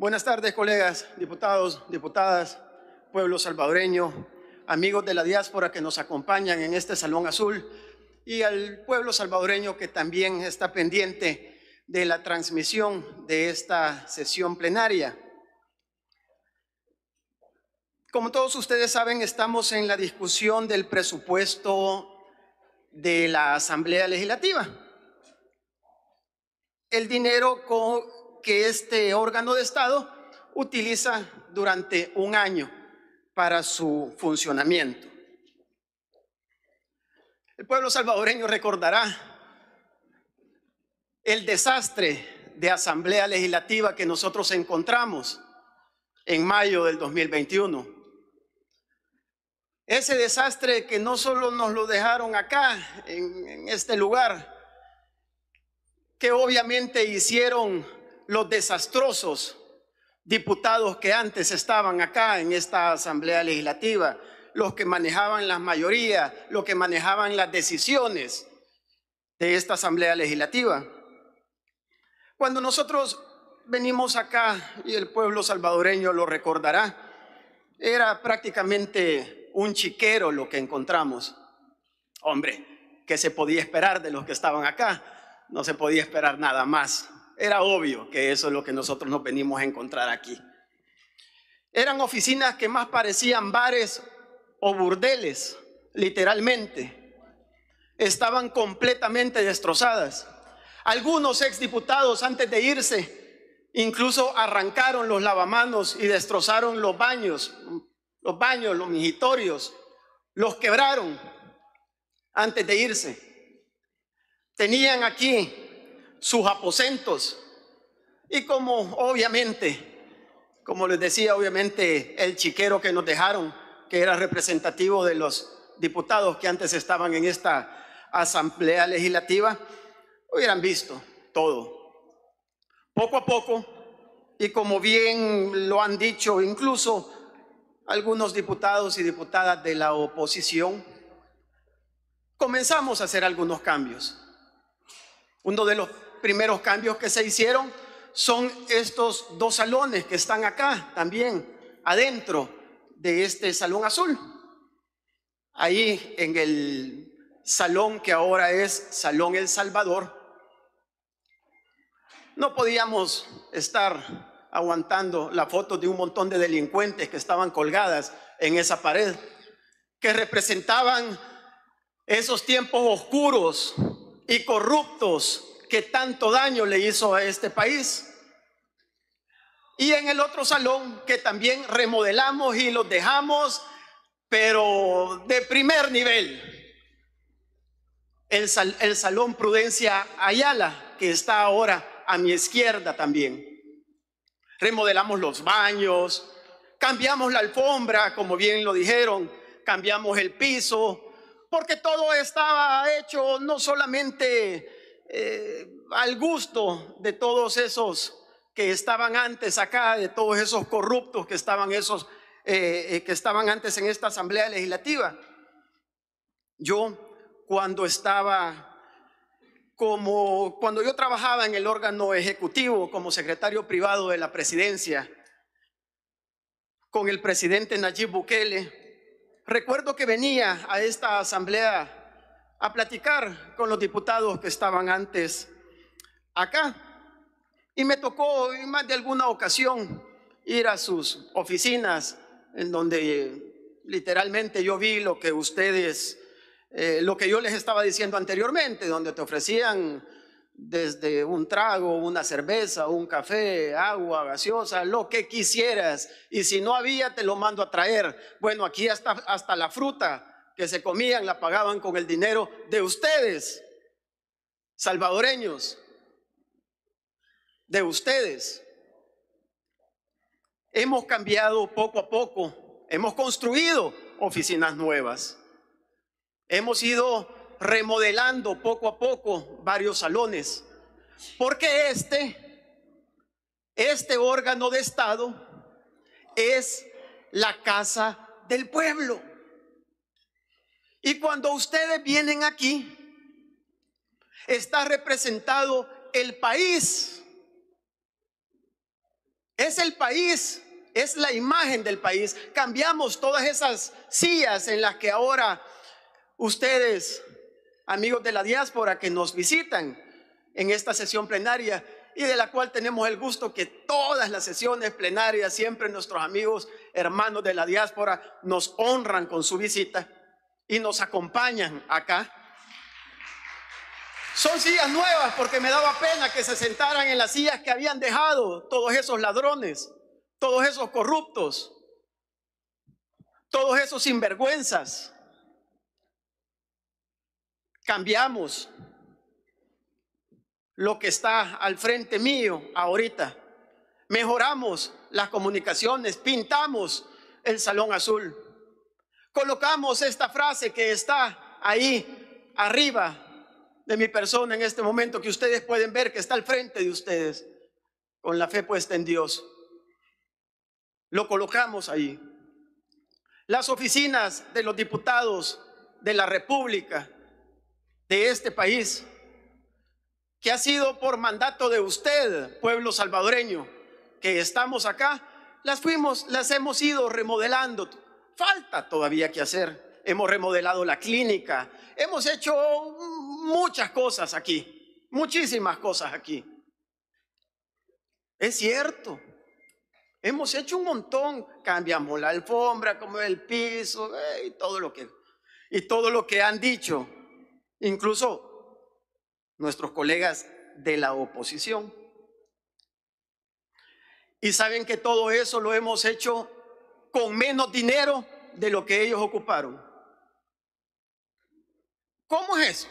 Buenas tardes, colegas, diputados, diputadas, pueblo salvadoreño, amigos de la diáspora que nos acompañan en este Salón Azul y al pueblo salvadoreño que también está pendiente de la transmisión de esta sesión plenaria. Como todos ustedes saben, estamos en la discusión del presupuesto de la Asamblea Legislativa. El dinero con que este órgano de Estado utiliza durante un año para su funcionamiento. El pueblo salvadoreño recordará el desastre de asamblea legislativa que nosotros encontramos en mayo del 2021. Ese desastre que no solo nos lo dejaron acá, en, en este lugar, que obviamente hicieron los desastrosos diputados que antes estaban acá en esta Asamblea Legislativa, los que manejaban las mayorías, los que manejaban las decisiones de esta Asamblea Legislativa. Cuando nosotros venimos acá, y el pueblo salvadoreño lo recordará, era prácticamente un chiquero lo que encontramos. Hombre, ¿qué se podía esperar de los que estaban acá? No se podía esperar nada más. Era obvio que eso es lo que nosotros nos venimos a encontrar aquí. Eran oficinas que más parecían bares o burdeles, literalmente. Estaban completamente destrozadas. Algunos exdiputados antes de irse incluso arrancaron los lavamanos y destrozaron los baños, los baños, los los quebraron antes de irse. Tenían aquí sus aposentos. Y como obviamente, como les decía, obviamente el chiquero que nos dejaron, que era representativo de los diputados que antes estaban en esta asamblea legislativa, hubieran visto todo. Poco a poco, y como bien lo han dicho incluso algunos diputados y diputadas de la oposición, comenzamos a hacer algunos cambios. Uno de los primeros cambios que se hicieron son estos dos salones que están acá también, adentro de este salón azul. Ahí en el salón que ahora es Salón El Salvador, no podíamos estar aguantando la foto de un montón de delincuentes que estaban colgadas en esa pared, que representaban esos tiempos oscuros y corruptos que tanto daño le hizo a este país. Y en el otro salón que también remodelamos y los dejamos, pero de primer nivel. El, el Salón Prudencia Ayala, que está ahora a mi izquierda también. Remodelamos los baños, cambiamos la alfombra, como bien lo dijeron, cambiamos el piso, porque todo estaba hecho no solamente eh, al gusto de todos esos que estaban antes acá, de todos esos corruptos que estaban, esos, eh, eh, que estaban antes en esta asamblea legislativa. Yo cuando estaba como cuando yo trabajaba en el órgano ejecutivo como secretario privado de la presidencia con el presidente Nayib Bukele, recuerdo que venía a esta asamblea a platicar con los diputados que estaban antes acá. Y me tocó en más de alguna ocasión ir a sus oficinas, en donde eh, literalmente yo vi lo que ustedes, eh, lo que yo les estaba diciendo anteriormente, donde te ofrecían desde un trago, una cerveza, un café, agua, gaseosa, lo que quisieras. Y si no había, te lo mando a traer. Bueno, aquí hasta, hasta la fruta que se comían la pagaban con el dinero de ustedes, salvadoreños, de ustedes. Hemos cambiado poco a poco, hemos construido oficinas nuevas, hemos ido remodelando poco a poco varios salones, porque este, este órgano de Estado es la casa del pueblo. Y cuando ustedes vienen aquí, está representado el país. Es el país, es la imagen del país. Cambiamos todas esas sillas en las que ahora ustedes, amigos de la diáspora que nos visitan en esta sesión plenaria y de la cual tenemos el gusto que todas las sesiones plenarias, siempre nuestros amigos, hermanos de la diáspora, nos honran con su visita y nos acompañan acá. Son sillas nuevas porque me daba pena que se sentaran en las sillas que habían dejado todos esos ladrones, todos esos corruptos, todos esos sinvergüenzas. Cambiamos lo que está al frente mío ahorita. Mejoramos las comunicaciones, pintamos el salón azul colocamos esta frase que está ahí arriba de mi persona en este momento, que ustedes pueden ver que está al frente de ustedes, con la fe puesta en Dios. Lo colocamos ahí. Las oficinas de los diputados de la República, de este país, que ha sido por mandato de usted, pueblo salvadoreño, que estamos acá, las fuimos, las hemos ido remodelando Falta todavía que hacer. Hemos remodelado la clínica. Hemos hecho muchas cosas aquí. Muchísimas cosas aquí. Es cierto. Hemos hecho un montón. Cambiamos la alfombra, como el piso, eh, y todo lo que y todo lo que han dicho, incluso nuestros colegas de la oposición. Y saben que todo eso lo hemos hecho con menos dinero de lo que ellos ocuparon. ¿Cómo es eso?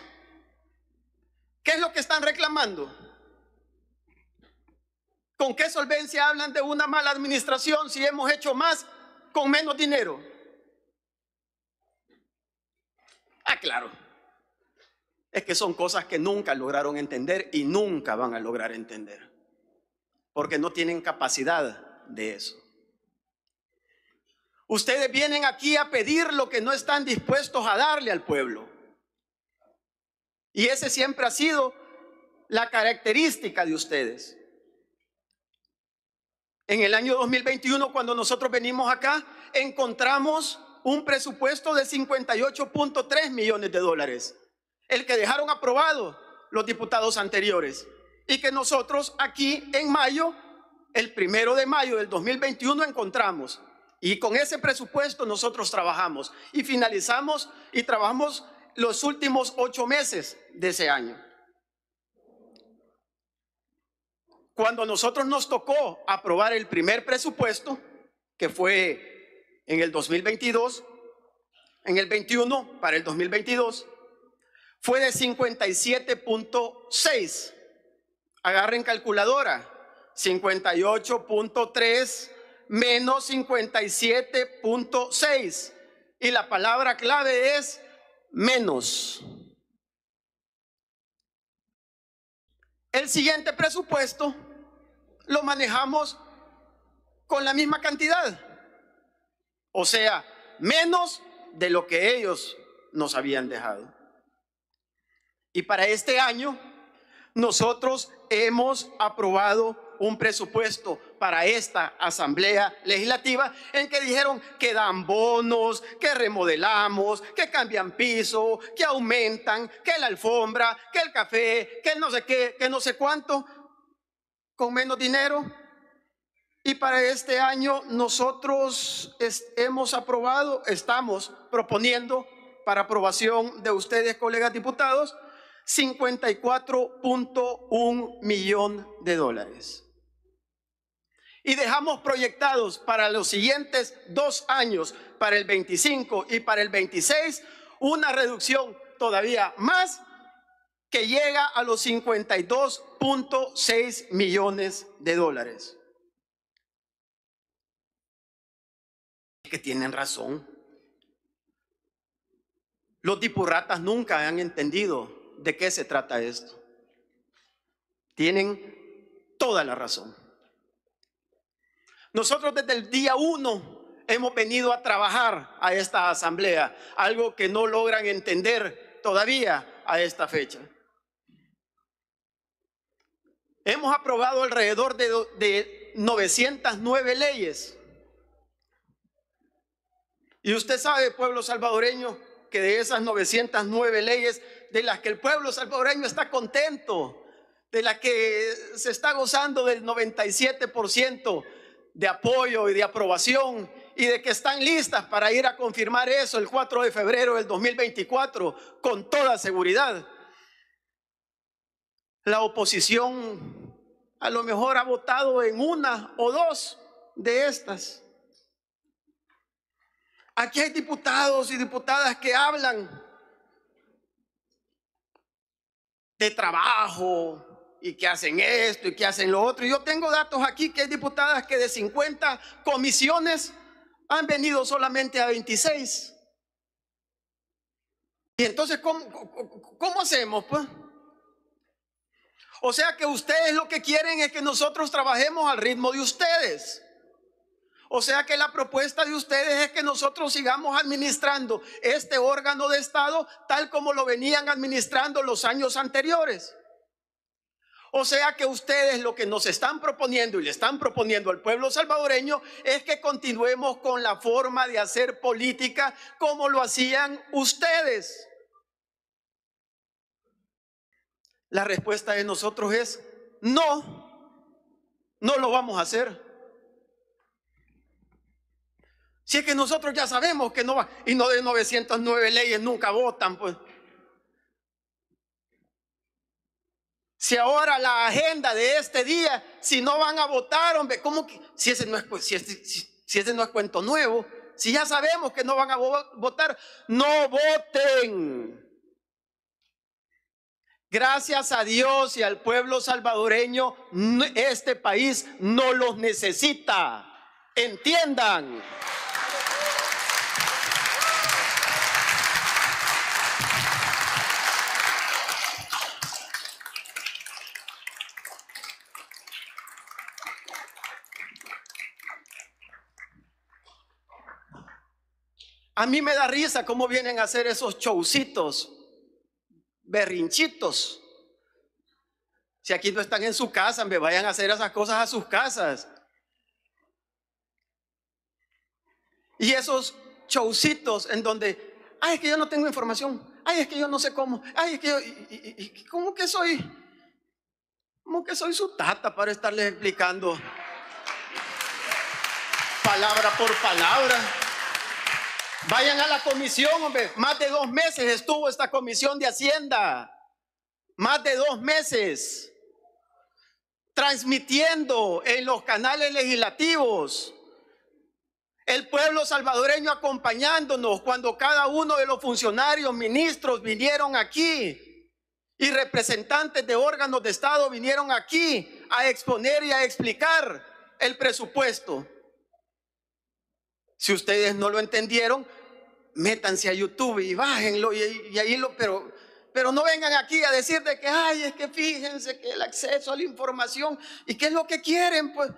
¿Qué es lo que están reclamando? ¿Con qué solvencia hablan de una mala administración si hemos hecho más con menos dinero? Ah, claro. Es que son cosas que nunca lograron entender y nunca van a lograr entender. Porque no tienen capacidad de eso. Ustedes vienen aquí a pedir lo que no están dispuestos a darle al pueblo. Y ese siempre ha sido la característica de ustedes. En el año 2021, cuando nosotros venimos acá, encontramos un presupuesto de 58.3 millones de dólares, el que dejaron aprobado los diputados anteriores. Y que nosotros aquí en mayo, el primero de mayo del 2021, encontramos y con ese presupuesto nosotros trabajamos y finalizamos y trabajamos los últimos ocho meses de ese año. Cuando nosotros nos tocó aprobar el primer presupuesto, que fue en el 2022, en el 21 para el 2022, fue de 57.6. Agarren calculadora. 58.3 menos 57.6. Y la palabra clave es menos. El siguiente presupuesto lo manejamos con la misma cantidad. O sea, menos de lo que ellos nos habían dejado. Y para este año, nosotros hemos aprobado un presupuesto para esta asamblea legislativa en que dijeron que dan bonos, que remodelamos, que cambian piso, que aumentan, que la alfombra, que el café, que no sé qué, que no sé cuánto, con menos dinero. Y para este año nosotros hemos aprobado, estamos proponiendo para aprobación de ustedes, colegas diputados, 54.1 millón de dólares. Y dejamos proyectados para los siguientes dos años, para el 25 y para el 26, una reducción todavía más que llega a los 52.6 millones de dólares. Que tienen razón. Los dipurratas nunca han entendido de qué se trata esto. Tienen toda la razón. Nosotros desde el día uno hemos venido a trabajar a esta asamblea, algo que no logran entender todavía a esta fecha. Hemos aprobado alrededor de, de 909 leyes. Y usted sabe, pueblo salvadoreño, que de esas 909 leyes, de las que el pueblo salvadoreño está contento, de la que se está gozando del 97% de apoyo y de aprobación y de que están listas para ir a confirmar eso el 4 de febrero del 2024 con toda seguridad. La oposición a lo mejor ha votado en una o dos de estas. Aquí hay diputados y diputadas que hablan de trabajo y que hacen esto y que hacen lo otro. yo tengo datos aquí que hay diputadas que de 50 comisiones han venido solamente a 26. Y entonces, ¿cómo, cómo hacemos? Pues? O sea que ustedes lo que quieren es que nosotros trabajemos al ritmo de ustedes. O sea que la propuesta de ustedes es que nosotros sigamos administrando este órgano de Estado tal como lo venían administrando los años anteriores. O sea que ustedes lo que nos están proponiendo y le están proponiendo al pueblo salvadoreño es que continuemos con la forma de hacer política como lo hacían ustedes. La respuesta de nosotros es no, no lo vamos a hacer. Si es que nosotros ya sabemos que no va, y no de 909 leyes nunca votan, pues. Si ahora la agenda de este día, si no van a votar, hombre, ¿cómo que? Si ese no es, si, ese, si ese no es cuento nuevo, si ya sabemos que no van a votar, no voten. Gracias a Dios y al pueblo salvadoreño, este país no los necesita. Entiendan. A mí me da risa cómo vienen a hacer esos chousitos, berrinchitos. Si aquí no están en su casa, me vayan a hacer esas cosas a sus casas. Y esos showcitos en donde, ay, es que yo no tengo información, ay, es que yo no sé cómo, ay, es que yo, ¿cómo que soy? ¿Cómo que soy su tata para estarles explicando palabra por palabra? Vayan a la comisión, hombre. Más de dos meses estuvo esta comisión de Hacienda. Más de dos meses. Transmitiendo en los canales legislativos. El pueblo salvadoreño acompañándonos cuando cada uno de los funcionarios, ministros vinieron aquí y representantes de órganos de Estado vinieron aquí a exponer y a explicar el presupuesto. Si ustedes no lo entendieron, métanse a YouTube y bájenlo y, ahí lo, pero, pero no vengan aquí a decir de que, ay, es que fíjense que el acceso a la información y qué es lo que quieren, pues.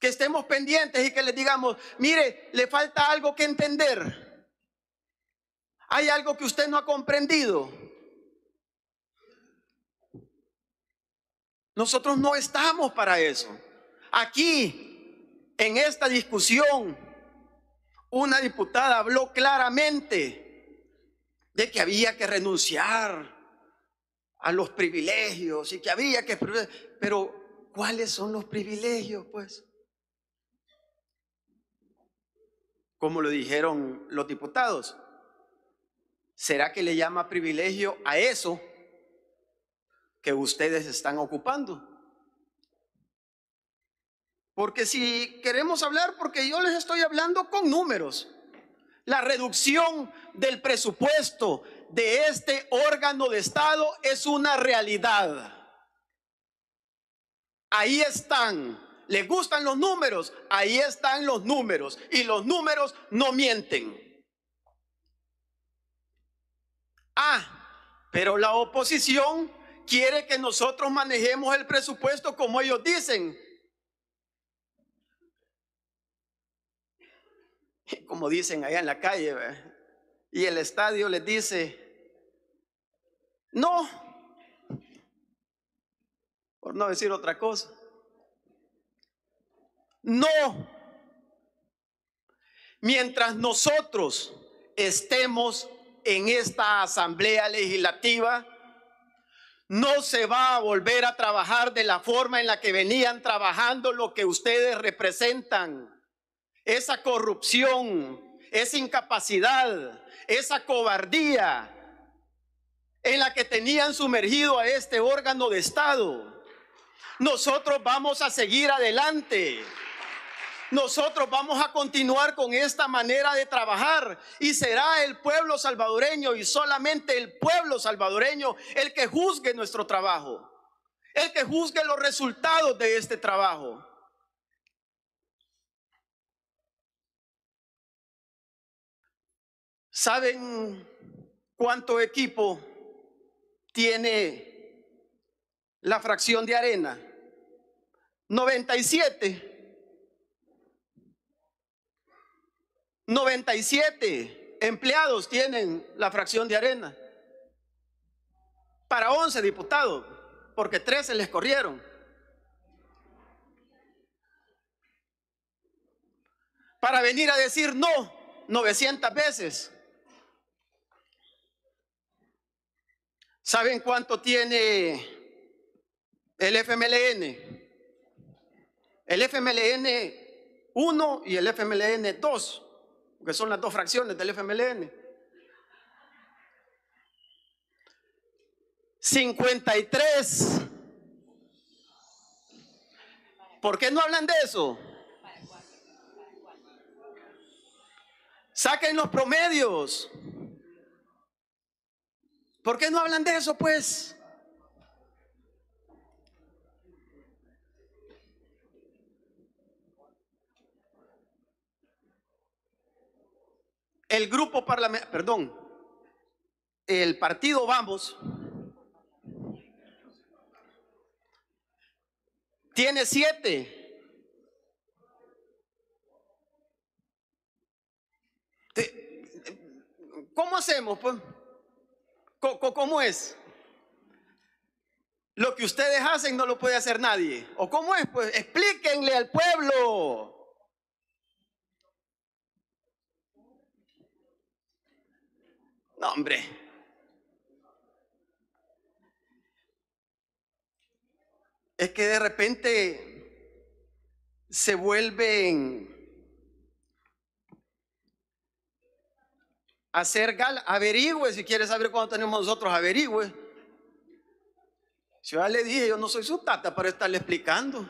Que estemos pendientes y que les digamos, mire, le falta algo que entender. Hay algo que usted no ha comprendido. Nosotros no estamos para eso. Aquí en esta discusión, una diputada habló claramente de que había que renunciar a los privilegios y que había que... Pero, ¿cuáles son los privilegios, pues? Como lo dijeron los diputados, ¿será que le llama privilegio a eso que ustedes están ocupando? Porque si queremos hablar, porque yo les estoy hablando con números, la reducción del presupuesto de este órgano de Estado es una realidad. Ahí están. Les gustan los números. Ahí están los números. Y los números no mienten. Ah, pero la oposición quiere que nosotros manejemos el presupuesto como ellos dicen. como dicen allá en la calle, y el estadio les dice, no, por no decir otra cosa, no, mientras nosotros estemos en esta asamblea legislativa, no se va a volver a trabajar de la forma en la que venían trabajando lo que ustedes representan esa corrupción, esa incapacidad, esa cobardía en la que tenían sumergido a este órgano de Estado. Nosotros vamos a seguir adelante. Nosotros vamos a continuar con esta manera de trabajar y será el pueblo salvadoreño y solamente el pueblo salvadoreño el que juzgue nuestro trabajo, el que juzgue los resultados de este trabajo. ¿Saben cuánto equipo tiene la fracción de arena? 97. 97 empleados tienen la fracción de arena para 11 diputados, porque 13 les corrieron. Para venir a decir no 900 veces. ¿Saben cuánto tiene el FMLN? El FMLN 1 y el FMLN 2, que son las dos fracciones del FMLN. 53. ¿Por qué no hablan de eso? Saquen los promedios. ¿Por qué no hablan de eso, pues? El grupo parlamentario, perdón, el partido Vamos tiene siete. ¿Cómo hacemos? Pues? ¿Cómo es? Lo que ustedes hacen no lo puede hacer nadie. ¿O cómo es? Pues explíquenle al pueblo. No, hombre. Es que de repente se vuelven hacer gal, Averigüe, si quieres saber Cuándo tenemos nosotros, averigüe. yo ya le dije, yo no soy su tata para estarle explicando.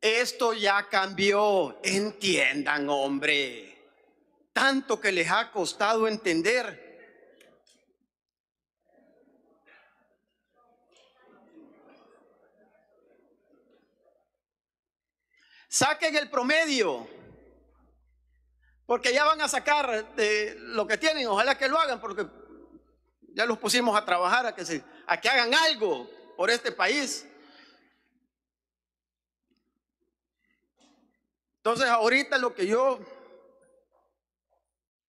Esto ya cambió, entiendan, hombre. Tanto que les ha costado entender Saquen el promedio, porque ya van a sacar de lo que tienen. Ojalá que lo hagan, porque ya los pusimos a trabajar, a que, a que hagan algo por este país. Entonces ahorita lo que yo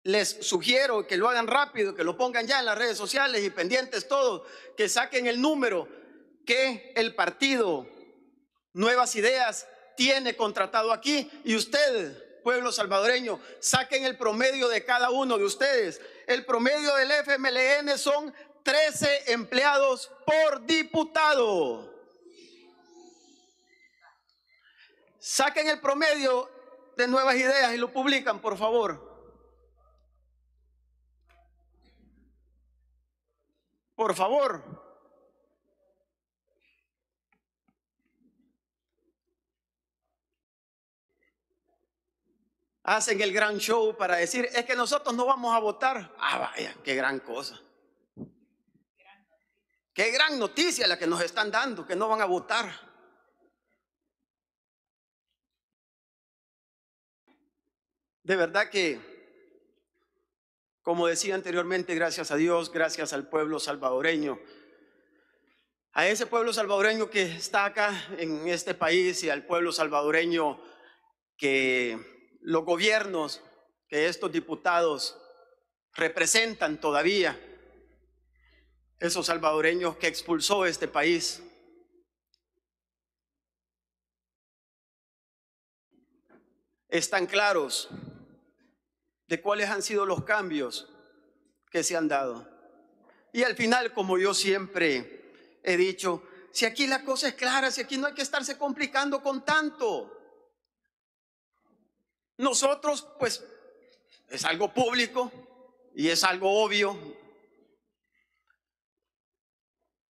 les sugiero que lo hagan rápido, que lo pongan ya en las redes sociales y pendientes todos, que saquen el número que el partido Nuevas Ideas tiene contratado aquí y ustedes pueblo salvadoreño, saquen el promedio de cada uno de ustedes. El promedio del FMLN son 13 empleados por diputado. Saquen el promedio de nuevas ideas y lo publican, por favor. Por favor. hacen el gran show para decir, es que nosotros no vamos a votar. Ah, vaya, qué gran cosa. Qué gran noticia la que nos están dando, que no van a votar. De verdad que, como decía anteriormente, gracias a Dios, gracias al pueblo salvadoreño, a ese pueblo salvadoreño que está acá en este país y al pueblo salvadoreño que los gobiernos que estos diputados representan todavía, esos salvadoreños que expulsó este país. Están claros de cuáles han sido los cambios que se han dado. Y al final, como yo siempre he dicho, si aquí la cosa es clara, si aquí no hay que estarse complicando con tanto, nosotros, pues, es algo público y es algo obvio.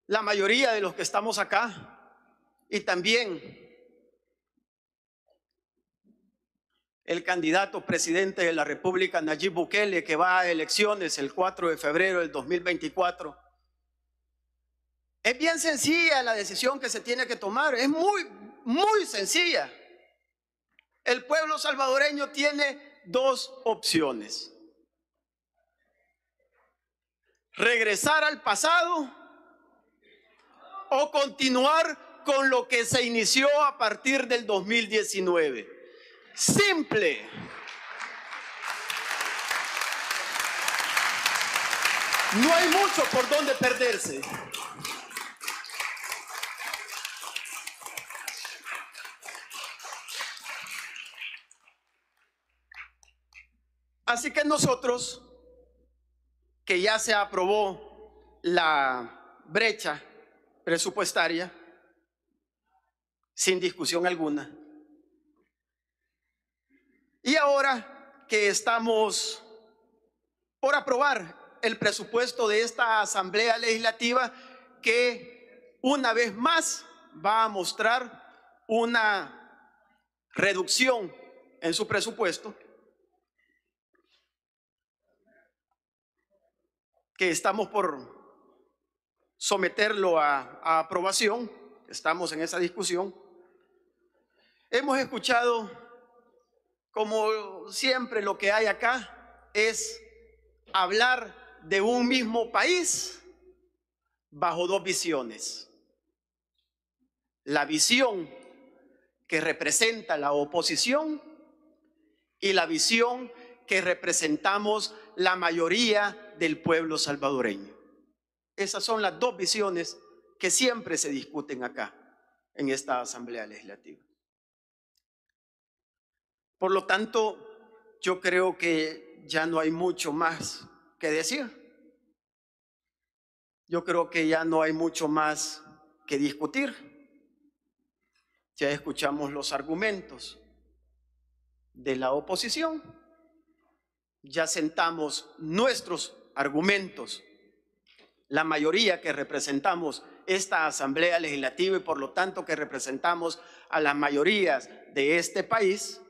La mayoría de los que estamos acá y también el candidato presidente de la República, Nayib Bukele, que va a elecciones el 4 de febrero del 2024. Es bien sencilla la decisión que se tiene que tomar, es muy, muy sencilla. El pueblo salvadoreño tiene dos opciones. Regresar al pasado o continuar con lo que se inició a partir del 2019. Simple. No hay mucho por donde perderse. Así que nosotros, que ya se aprobó la brecha presupuestaria, sin discusión alguna, y ahora que estamos por aprobar el presupuesto de esta Asamblea Legislativa, que una vez más va a mostrar una reducción en su presupuesto, que estamos por someterlo a, aprobación, estamos en esa discusión. Hemos escuchado, como siempre, lo que hay acá es hablar de un mismo país bajo dos visiones. La visión que representa la oposición y la visión que representamos la mayoría del pueblo salvadoreño. Esas son las dos visiones que siempre se discuten acá, en esta Asamblea Legislativa. Por lo tanto, yo creo que ya no hay mucho más que decir. Yo creo que ya no hay mucho más que discutir. Ya escuchamos los argumentos de la oposición. Ya sentamos nuestros argumentos, la mayoría que representamos esta Asamblea Legislativa y por lo tanto que representamos a las mayorías de este país,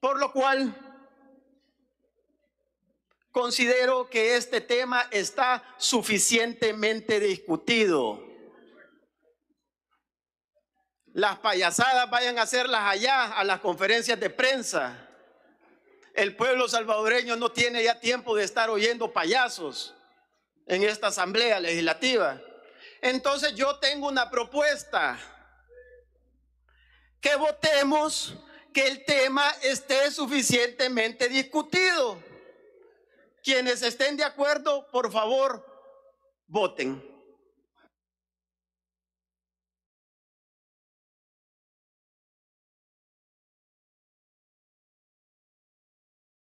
por lo cual considero que este tema está suficientemente discutido. Las payasadas vayan a hacerlas allá a las conferencias de prensa el pueblo salvadoreño no tiene ya tiempo de estar oyendo payasos en esta asamblea legislativa. Entonces yo tengo una propuesta. Que votemos que el tema esté suficientemente discutido. Quienes estén de acuerdo, por favor, voten.